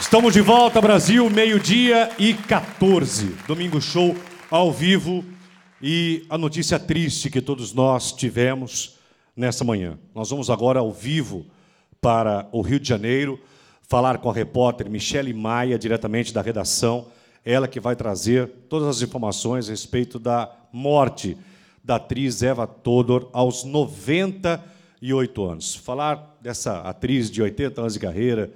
Estamos de volta, Brasil, meio-dia e 14. Domingo Show ao vivo e a notícia triste que todos nós tivemos nessa manhã. Nós vamos agora ao vivo para o Rio de Janeiro falar com a repórter Michele Maia, diretamente da redação. Ela que vai trazer todas as informações a respeito da morte da atriz Eva Todor aos 98 anos. Falar dessa atriz de 80 anos de carreira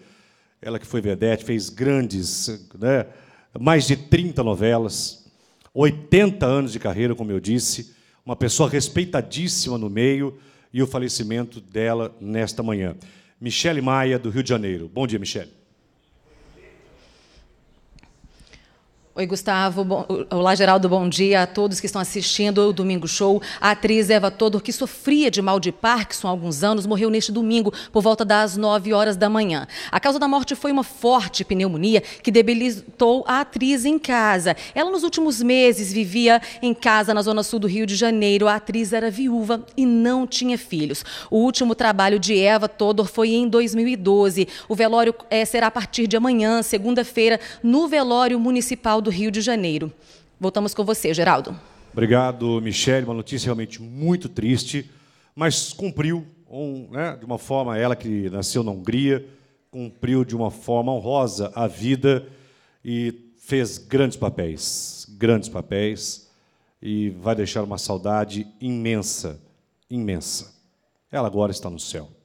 ela que foi vedete, fez grandes, né, mais de 30 novelas, 80 anos de carreira, como eu disse, uma pessoa respeitadíssima no meio e o falecimento dela nesta manhã. Michele Maia, do Rio de Janeiro. Bom dia, Michele. Oi, Gustavo. Bom, olá, Geraldo. Bom dia a todos que estão assistindo o Domingo Show. A atriz Eva Todor, que sofria de mal de Parkinson há alguns anos, morreu neste domingo por volta das 9 horas da manhã. A causa da morte foi uma forte pneumonia que debilitou a atriz em casa. Ela, nos últimos meses, vivia em casa na zona sul do Rio de Janeiro. A atriz era viúva e não tinha filhos. O último trabalho de Eva Todor foi em 2012. O velório é, será a partir de amanhã, segunda-feira, no velório municipal do Rio de Janeiro. Voltamos com você, Geraldo. Obrigado, Michele. Uma notícia realmente muito triste, mas cumpriu um, né, de uma forma, ela que nasceu na Hungria, cumpriu de uma forma honrosa a vida e fez grandes papéis, grandes papéis, e vai deixar uma saudade imensa, imensa. Ela agora está no céu.